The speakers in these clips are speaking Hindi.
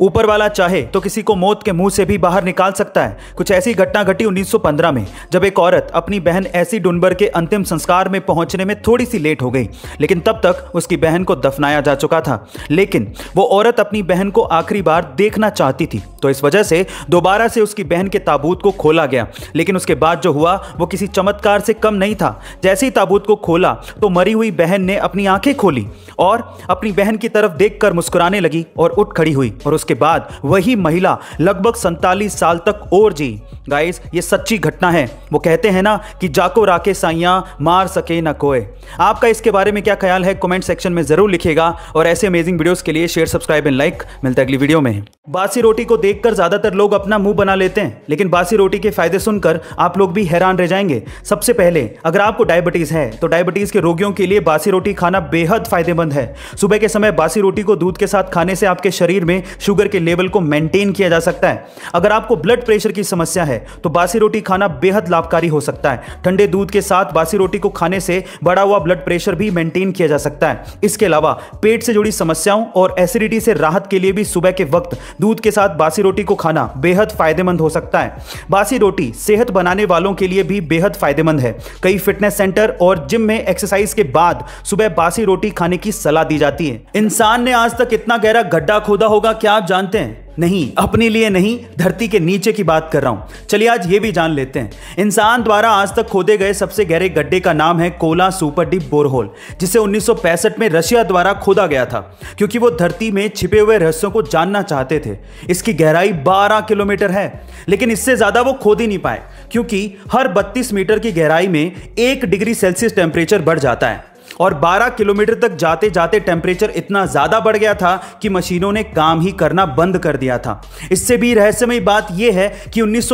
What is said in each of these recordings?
ऊपर वाला चाहे तो किसी को मौत के मुंह से भी बाहर निकाल सकता है कुछ ऐसी घटना घटी 1915 में जब एक औरत अपनी बहन ऐसी डुनबर के अंतिम संस्कार में पहुंचने में थोड़ी सी लेट हो गई लेकिन तब तक उसकी बहन को दफनाया जा चुका था लेकिन वो औरत अपनी बहन को आखिरी बार देखना चाहती थी तो इस वजह से दोबारा से उसकी बहन के ताबूत को खोला गया लेकिन उसके बाद जो हुआ वो किसी चमत्कार से कम नहीं था जैसे ही ताबूत को खोला तो मरी हुई बहन ने अपनी आंखें खोली और अपनी बहन की तरफ देखकर मुस्कुराने लगी और उठ खड़ी हुई और उस के बाद वही महिला लगभग सैतालीस साल तक और जी गाइस ये सच्ची घटना है वो कहते हैं ना कि जाको राके साइया मार सके ना कोई आपका इसके बारे में क्या ख्याल है कमेंट सेक्शन में ज़रूर लिखेगा और ऐसे अमेजिंग वीडियोस के लिए शेयर सब्सक्राइब एंड लाइक मिलता है अगली वीडियो में बासी रोटी को देखकर ज़्यादातर लोग अपना मुंह बना लेते हैं लेकिन बासी रोटी के फायदे सुनकर आप लोग भी हैरान रह जाएंगे सबसे पहले अगर आपको डायबिटीज़ है तो डायबिटीज़ के रोगियों के लिए बासी रोटी खाना बेहद फायदेमंद है सुबह के समय बासी रोटी को दूध के साथ खाने से आपके शरीर में शुगर शुगर के लेवल को मेंटेन किया जा सकता है अगर आपको ब्लड प्रेशर की समस्या है तो बासी रोटी खाना बेहद लाभकारी हो सकता है ठंडे दूध के साथ बासी रोटी को खाने से बढ़ा हुआ ब्लड प्रेशर भी मेंटेन किया जा सकता है इसके अलावा पेट से जुड़ी समस्याओं और एसिडिटी से राहत के लिए भी सुबह के वक्त दूध के साथ बासी रोटी को खाना बेहद फायदेमंद हो सकता है बासी रोटी सेहत बनाने वालों के लिए भी बेहद फायदेमंद है कई फिटनेस सेंटर और जिम में एक्सरसाइज के बाद सुबह बासी रोटी खाने की सलाह दी जाती है इंसान ने आज तक इतना गहरा गड्ढा खोदा होगा क्या आप जानते हैं नहीं अपने लिए नहीं धरती के नीचे की बात कर रहा हूं चलिए आज ये भी जान लेते हैं इंसान द्वारा आज तक खोदे गए सबसे गहरे गड्ढे का नाम है कोला सुपर डीप बोरहोल जिसे 1965 में रशिया द्वारा खोदा गया था क्योंकि वो धरती में छिपे हुए रहस्यों को जानना चाहते थे इसकी गहराई 12 किलोमीटर है लेकिन इससे ज्यादा वो खोद ही नहीं पाए क्योंकि हर बत्तीस मीटर की गहराई में एक डिग्री सेल्सियस टेम्परेचर बढ़ जाता है और 12 किलोमीटर तक जाते जाते टेम्परेचर इतना ज़्यादा बढ़ गया था कि मशीनों ने काम ही करना बंद कर दिया था इससे भी रहस्यमय बात यह है कि उन्नीस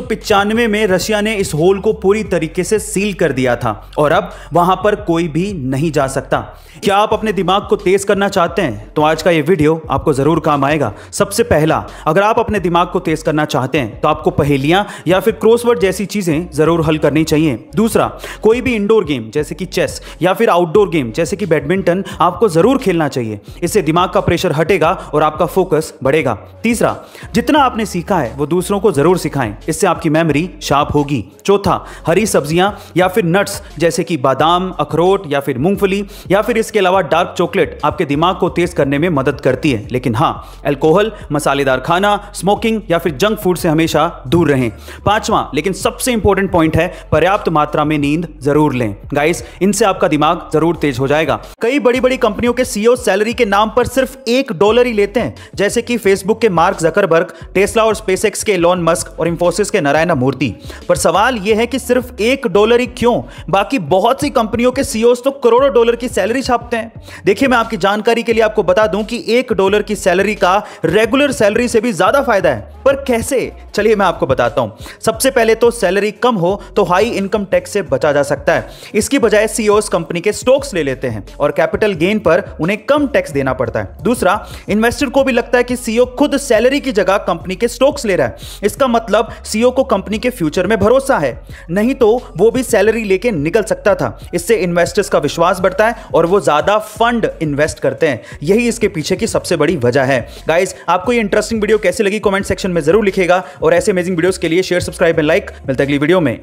में रशिया ने इस होल को पूरी तरीके से सील कर दिया था और अब वहां पर कोई भी नहीं जा सकता क्या आप अपने दिमाग को तेज करना चाहते हैं तो आज का ये वीडियो आपको ज़रूर काम आएगा सबसे पहला अगर आप अपने दिमाग को तेज करना चाहते हैं तो आपको पहेलियां या फिर क्रॉसवर्ड जैसी चीज़ें ज़रूर हल करनी चाहिए दूसरा कोई भी इंडोर गेम जैसे कि चेस या फिर आउटडोर गेम जैसे कि बैडमिंटन आपको ज़रूर खेलना चाहिए इससे दिमाग का प्रेशर हटेगा और आपका फोकस बढ़ेगा तीसरा जितना आपने सीखा है वो दूसरों को ज़रूर सिखाएं इससे आपकी मेमोरी शार्प होगी चौथा हरी सब्जियां या फिर नट्स जैसे कि बादाम अखरोट या फिर मूंगफली या फिर इसके अलावा डार्क चॉकलेट आपके दिमाग को तेज़ करने में मदद करती है लेकिन हाँ एल्कोहल मसालेदार खाना स्मोकिंग या फिर जंक फूड से हमेशा दूर रहें पांचवा लेकिन सबसे इंपॉर्टेंट पॉइंट है पर्याप्त मात्रा में नींद जरूर लें गाइस इनसे आपका दिमाग जरूर तेज हो हो जाएगा कई बड़ी बड़ी कंपनियों के सीईओ सैलरी e के नाम पर सिर्फ एक डॉलर ही लेते हैं जैसे कि फेसबुक के मार्क जकरबर्ग टेस्ला और स्पेसएक्स के लॉन मस्क और इंफोसिस के नारायण मूर्ति पर सवाल यह है कि सिर्फ एक डॉलर ही क्यों बाकी बहुत सी कंपनियों के सीईओ e तो करोड़ों डॉलर की सैलरी छापते हैं देखिए मैं आपकी जानकारी के लिए आपको बता दूं कि एक डॉलर की सैलरी का रेगुलर सैलरी से भी ज्यादा फायदा है पर कैसे चलिए मैं आपको बताता हूं सबसे पहले तो सैलरी कम हो तो हाई इनकम टैक्स से बचा जा सकता है इसकी बजाय सीईओ कंपनी e के स्टॉक्स ले लेते लेते हैं और कैपिटल गेन पर उन्हें कम टैक्स देना पड़ता है दूसरा इन्वेस्टर को भी लगता है कि सीईओ खुद सैलरी की जगह कंपनी के स्टॉक्स ले रहा है इसका मतलब सीईओ को कंपनी के फ्यूचर में भरोसा है नहीं तो वो भी सैलरी लेके निकल सकता था इससे इन्वेस्टर्स का विश्वास बढ़ता है और वो ज्यादा फंड इन्वेस्ट करते हैं यही इसके पीछे की सबसे बड़ी वजह है गाइज आपको ये इंटरेस्टिंग वीडियो कैसे लगी कमेंट सेक्शन में जरूर लिखेगा और ऐसे अमेजिंग वीडियोस के लिए शेयर सब्सक्राइब एंड लाइक मिलता है अगली वीडियो में